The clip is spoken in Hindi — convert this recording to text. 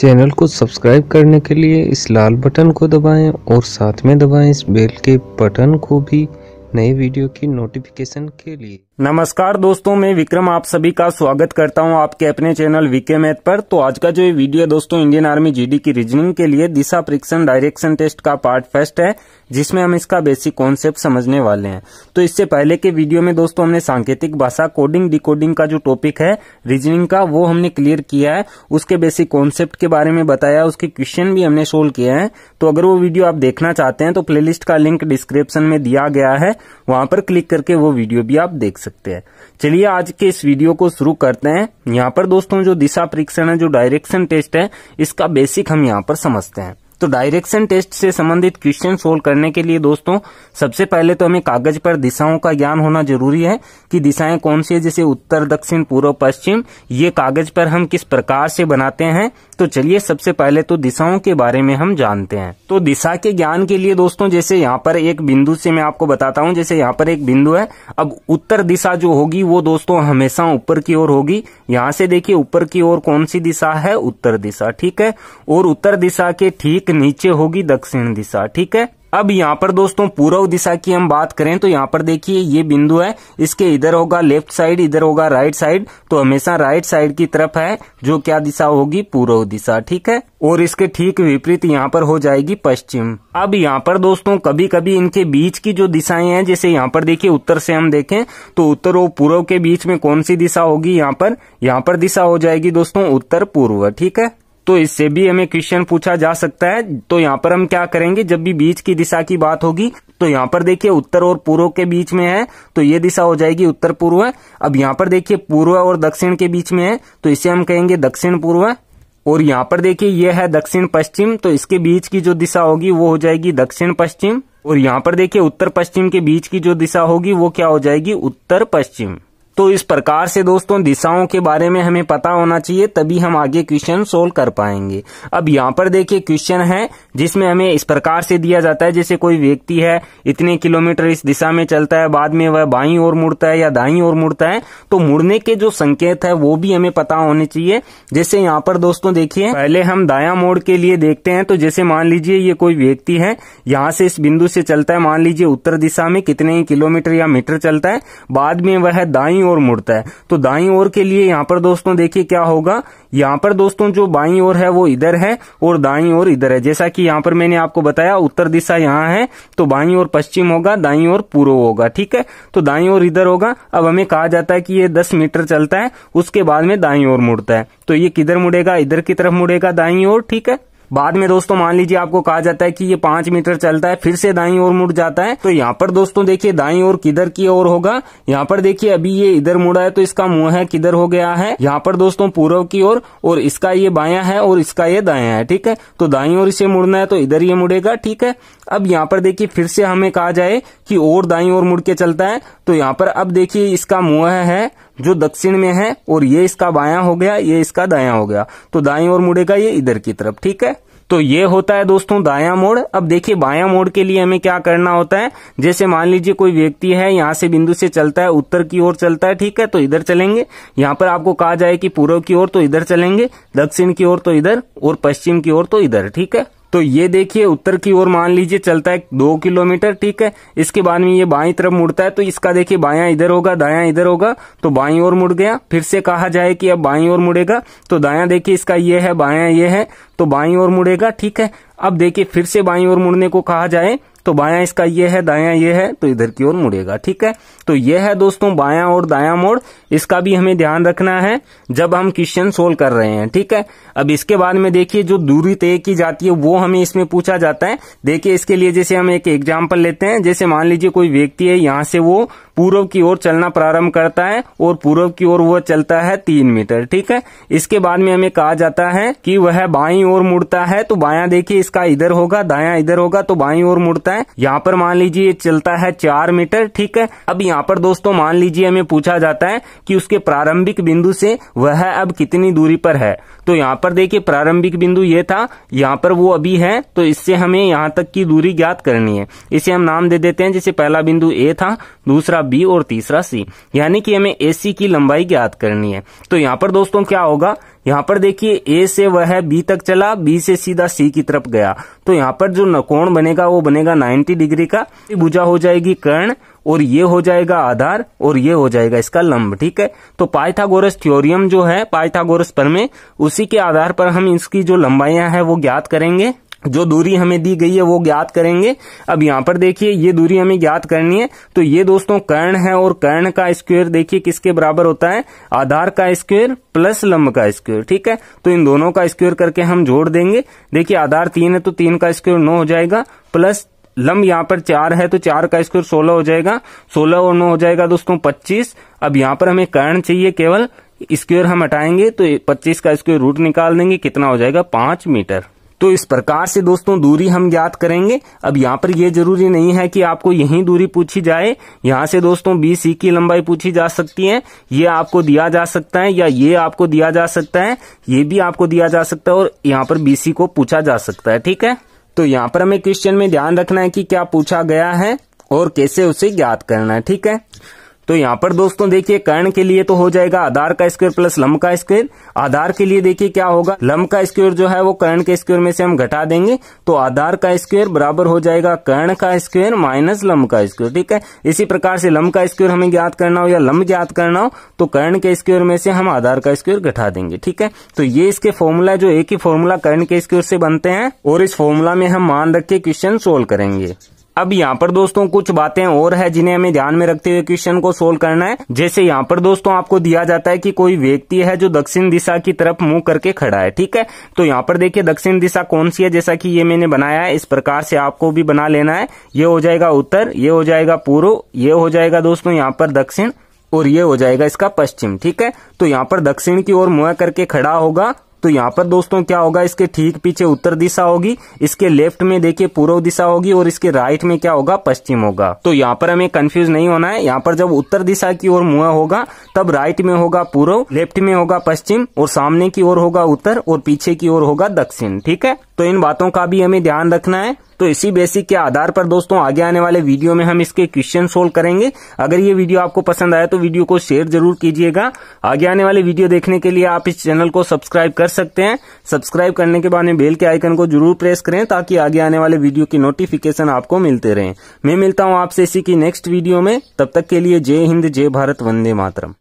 चैनल को सब्सक्राइब करने के लिए इस लाल बटन को दबाएं और साथ में दबाएं इस बेल के बटन को भी नई वीडियो की नोटिफिकेशन के लिए नमस्कार दोस्तों मैं विक्रम आप सभी का स्वागत करता हूं आपके अपने चैनल वीके मैथ पर तो आज का जो ये वीडियो दोस्तों इंडियन आर्मी जीडी की रीजनिंग के लिए दिशा परीक्षण डायरेक्शन टेस्ट का पार्ट फर्स्ट है जिसमें हम इसका बेसिक कॉन्सेप्ट समझने वाले हैं तो इससे पहले के वीडियो में दोस्तों हमने सांकेतिक भाषा कोडिंग डी का जो टॉपिक है रीजनिंग का वो हमने क्लियर किया है उसके बेसिक कॉन्सेप्ट के बारे में बताया उसके क्वेश्चन भी हमने सोल्व किए हैं तो अगर वो वीडियो आप देखना चाहते हैं तो प्ले का लिंक डिस्क्रिप्शन में दिया गया है वहां पर क्लिक करके वो वीडियो भी आप देख सकते सकते हैं चलिए आज के इस वीडियो को शुरू करते हैं यहाँ पर दोस्तों जो दिशा परीक्षण है जो डायरेक्शन टेस्ट है इसका बेसिक हम यहाँ पर समझते हैं तो डायरेक्शन टेस्ट से संबंधित क्वेश्चन सोल्व करने के लिए दोस्तों सबसे पहले तो हमें कागज पर दिशाओं का ज्ञान होना जरूरी है कि दिशाएं कौन सी है जैसे उत्तर दक्षिण पूर्व पश्चिम ये कागज पर हम किस प्रकार से बनाते हैं तो चलिए सबसे पहले तो दिशाओं के बारे में हम जानते हैं तो दिशा के ज्ञान के लिए दोस्तों जैसे यहाँ पर एक बिंदु से मैं आपको बताता हूँ जैसे यहाँ पर एक बिंदु है अब उत्तर दिशा जो होगी वो दोस्तों हमेशा ऊपर की ओर होगी यहाँ से देखिए ऊपर की ओर कौन सी दिशा है उत्तर दिशा ठीक है और उत्तर दिशा के ठीक नीचे होगी दक्षिण दिशा ठीक है अब यहाँ पर दोस्तों पूर्व दिशा की हम बात करें तो यहाँ पर देखिए ये बिंदु है इसके इधर होगा लेफ्ट साइड इधर होगा राइट साइड तो हमेशा राइट साइड की तरफ है जो क्या दिशा होगी पूर्व दिशा ठीक है और इसके ठीक विपरीत यहाँ पर हो जाएगी पश्चिम अब यहाँ पर दोस्तों कभी कभी इनके बीच की जो दिशाएं हैं जैसे यहाँ पर देखिए उत्तर से हम देखें तो उत्तर और पूर्व के बीच में कौन सी दिशा होगी यहाँ पर यहाँ पर दिशा हो जाएगी दोस्तों उत्तर पूर्व ठीक है तो इससे भी हमें क्वेश्चन पूछा जा सकता है तो यहाँ पर हम क्या करेंगे जब भी बीच की दिशा की बात होगी तो यहाँ पर देखिए उत्तर और पूर्व के बीच में है तो ये दिशा हो जाएगी उत्तर पूर्व अब यहाँ पर देखिए पूर्व और दक्षिण के बीच में है तो इसे हम कहेंगे दक्षिण पूर्व और यहाँ पर देखिए ये है दक्षिण पश्चिम तो इसके बीच की जो दिशा होगी वो हो जाएगी दक्षिण पश्चिम और यहाँ पर देखिए उत्तर पश्चिम के बीच की जो दिशा होगी वो क्या हो जाएगी उत्तर पश्चिम तो इस प्रकार से दोस्तों दिशाओं के बारे में हमें पता होना चाहिए तभी हम आगे क्वेश्चन सोल्व कर पाएंगे अब यहाँ पर देखिए क्वेश्चन है जिसमें हमें इस प्रकार से दिया जाता है जैसे कोई व्यक्ति है इतने किलोमीटर इस दिशा में चलता है बाद में वह बाई और मुड़ता है या दाई और मुड़ता है तो मुड़ने के जो संकेत है वो भी हमें पता होने चाहिए जैसे यहाँ पर दोस्तों देखिए पहले हम दाया मोड़ के लिए देखते हैं तो जैसे मान लीजिए ये कोई व्यक्ति है यहाँ से इस बिंदु से चलता है मान लीजिए उत्तर दिशा में कितने किलोमीटर या मीटर चलता है बाद में वह दाई बाई ओर मुड़ता है तो दाई ओर के लिए यहाँ पर दोस्तों देखिए क्या होगा यहाँ पर दोस्तों जो बाई ओर है वो इधर है और दाई ओर इधर है जैसा कि यहाँ पर मैंने आपको बताया उत्तर दिशा यहाँ है तो बाई ओर पश्चिम होगा दाई ओर पूर्व होगा ठीक है तो दाई ओर इधर होगा अब हमें कहा जाता है कि ये दस मीटर चलता है उसके बाद में दाई ओर मुड़ता है तो ये किधर मुड़ेगा इधर की तरफ मुड़ेगा दाई ओर ठीक है बाद में दोस्तों मान लीजिए आपको कहा जाता है कि ये पांच मीटर चलता है फिर से दाई ओर मुड़ जाता है तो यहाँ पर दोस्तों देखिए दाई ओर किधर की ओर होगा यहाँ पर देखिए अभी ये इधर मुड़ा है तो इसका मुंह है किधर हो गया है यहाँ पर दोस्तों पूर्व की ओर और, और इसका ये बाया है और इसका ये दाया है ठीक है तो दाई ओर इसे मुड़ना है तो इधर ये मुड़ेगा ठीक है अब यहाँ पर देखिए फिर से हमें कहा जाए कि और दाई ओर मुड़ के चलता है तो यहाँ पर अब देखिए इसका मुंह है जो दक्षिण में है और ये इसका बायां हो गया ये इसका दायां हो गया तो दाई और मुड़ेगा ये इधर की तरफ ठीक है तो ये होता है दोस्तों दाया मोड़ अब देखिए बाया मोड़ के लिए हमें क्या करना होता है जैसे मान लीजिए कोई व्यक्ति है यहाँ से बिंदु से चलता है उत्तर की ओर चलता है ठीक है तो इधर चलेंगे यहाँ पर आपको कहा जाए कि पूर्व की ओर तो इधर चलेंगे दक्षिण की ओर तो इधर और पश्चिम की ओर तो इधर ठीक है तो ये देखिए उत्तर की ओर मान लीजिए चलता है दो किलोमीटर ठीक है इसके बाद में ये बाई तरफ मुड़ता है तो इसका देखिए बाया इधर होगा दाया इधर होगा तो बाई ओर मुड़ गया फिर से कहा जाए कि अब बाई ओर मुड़ेगा तो दाया देखिए इसका ये है बाया ये है तो बाई ओर मुड़ेगा ठीक है अब देखिए फिर से बाई और मुड़ने को कहा जाए तो बाया इसका ये है दाया ये है तो इधर की ओर मुड़ेगा ठीक है तो ये है दोस्तों बाया और दाया मोड़ इसका भी हमें ध्यान रखना है जब हम क्वेश्चन सोल्व कर रहे हैं ठीक है अब इसके बाद में देखिए जो दूरी तय की जाती है वो हमें इसमें पूछा जाता है देखिए इसके लिए जैसे हम एक एग्जाम्पल लेते हैं जैसे मान लीजिए कोई व्यक्ति है यहाँ से वो पूर्व की ओर चलना प्रारंभ करता है और पूर्व की ओर वह चलता है तीन मीटर ठीक है इसके बाद में हमें कहा जाता है कि वह बाई ओर मुड़ता है तो बाया देखिए इसका इधर होगा दाया इधर होगा तो बाई और मुड़ता है यहाँ पर मान लीजिए ये चलता है चार मीटर ठीक है अब यहाँ पर दोस्तों मान लीजिए हमें पूछा जाता है कि उसके प्रारंभिक बिंदु से वह अब कितनी दूरी पर है तो यहाँ पर देखिए प्रारंभिक बिंदु ये था यहाँ पर वो अभी है तो इससे हमें यहाँ तक की दूरी ज्ञात करनी है इसे हम नाम दे देते हैं जैसे पहला बिंदु ए था दूसरा बी और तीसरा सी यानी कि हमें ए की लंबाई ज्ञात करनी है तो यहाँ पर दोस्तों क्या होगा यहाँ पर देखिए ए से वह बी तक चला बी से सीधा सी की तरफ गया तो यहाँ पर जो नकोण बनेगा वो बनेगा 90 डिग्री का भुजा हो जाएगी कर्ण और ये हो जाएगा आधार और ये हो जाएगा इसका लंब ठीक है तो पाइथागोरस थ्योरियम जो है पाइथागोरस पर में उसी के आधार पर हम इसकी जो लंबाइयां है वो ज्ञात करेंगे जो दूरी हमें दी गई है वो ज्ञात करेंगे अब यहां पर देखिए ये दूरी हमें ज्ञात करनी है तो ये दोस्तों कर्ण है और कर्ण का स्क्वायर देखिए किसके बराबर होता है आधार का स्क्वायर प्लस लंब का स्क्वायर ठीक है तो इन दोनों का स्क्वायर करके हम जोड़ देंगे देखिए आधार तीन है तो तीन का स्क्वायर नौ हो जाएगा प्लस लंब यहाँ पर चार है तो चार का स्क्वायर सोलह हो जाएगा सोलह और नौ हो जाएगा दोस्तों पच्चीस अब यहाँ पर हमें कर्ण चाहिए केवल स्क्वायर हम हटाएंगे तो पच्चीस का स्क्वायर रूट निकाल देंगे कितना हो जाएगा पांच मीटर तो इस प्रकार से दोस्तों दूरी हम ज्ञात करेंगे अब यहाँ पर यह जरूरी नहीं है कि आपको यही दूरी पूछी जाए यहाँ से दोस्तों बी सी की लंबाई पूछी जा सकती है ये आपको दिया जा सकता है या ये आपको दिया जा सकता है ये भी आपको दिया जा सकता है और यहाँ पर बी सी को पूछा जा सकता है ठीक है तो यहाँ पर हमें क्वेश्चन में ध्यान रखना है कि क्या पूछा गया है और कैसे उसे ज्ञात करना है ठीक है तो यहाँ पर दोस्तों देखिए कर्ण के लिए तो हो जाएगा आधार का स्क्वायर प्लस लम का स्क्वायर आधार के लिए देखिए क्या होगा लम का स्क्वायर जो है वो कर्ण के स्क्वायर में से हम घटा देंगे तो आधार का स्क्वायर बराबर हो जाएगा कर्ण का स्क्वायर माइनस लम का स्क्वायर ठीक है इसी प्रकार से लम का स्क्वायर हमें ज्ञात करना हो या लम ज्ञात करना हो तो कर्ण के स्क्वायर में से हम आधार का स्क्वायर घटा देंगे ठीक है तो ये इसके फॉर्मूला जो एक ही फॉर्मूला कर्ण के स्क्वायर से बनते हैं और इस फॉर्मूला में हम मान रख के क्वेश्चन सोल्व करेंगे अब यहाँ पर दोस्तों कुछ बातें और है जिन्हें हमें ध्यान में रखते हुए क्वेश्चन को सोल्व करना है जैसे यहाँ पर दोस्तों आपको दिया जाता है कि कोई व्यक्ति है जो दक्षिण दिशा की तरफ मुंह करके खड़ा है ठीक है तो यहाँ पर देखिए दक्षिण दिशा कौन सी है जैसा कि ये मैंने बनाया है इस प्रकार से आपको भी बना लेना है ये हो जाएगा उत्तर ये हो जाएगा पूर्व ये हो जाएगा दोस्तों यहाँ पर दक्षिण और ये हो जाएगा इसका पश्चिम ठीक है तो यहाँ पर दक्षिण की ओर मुंह करके खड़ा होगा तो यहाँ पर दोस्तों क्या होगा इसके ठीक पीछे उत्तर दिशा होगी इसके लेफ्ट में देखिए पूर्व दिशा होगी और इसके राइट में क्या होगा पश्चिम होगा तो यहाँ पर हमें कंफ्यूज नहीं होना है यहाँ पर जब उत्तर दिशा की ओर मुआ होगा तब राइट में होगा पूर्व लेफ्ट में होगा पश्चिम और सामने की ओर होगा उत्तर और पीछे की ओर होगा दक्षिण ठीक है तो इन बातों का भी हमें ध्यान रखना है तो इसी बेसिक के आधार पर दोस्तों आगे आने वाले वीडियो में हम इसके क्वेश्चन सोल्व करेंगे अगर ये वीडियो आपको पसंद आया तो वीडियो को शेयर जरूर कीजिएगा आगे आने वाले वीडियो देखने के लिए आप इस चैनल को सब्सक्राइब कर सकते हैं सब्सक्राइब करने के बाद में बेल के आइकन को जरूर प्रेस करें ताकि आगे आने वाले वीडियो की नोटिफिकेशन आपको मिलते रहे मैं मिलता हूँ आपसे इसी की नेक्स्ट वीडियो में तब तक के लिए जय हिंद जय भारत वंदे मातरम